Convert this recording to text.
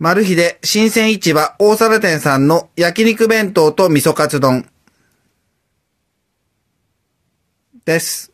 マルヒで新鮮市場大皿店さんの焼肉弁当と味噌カツ丼です。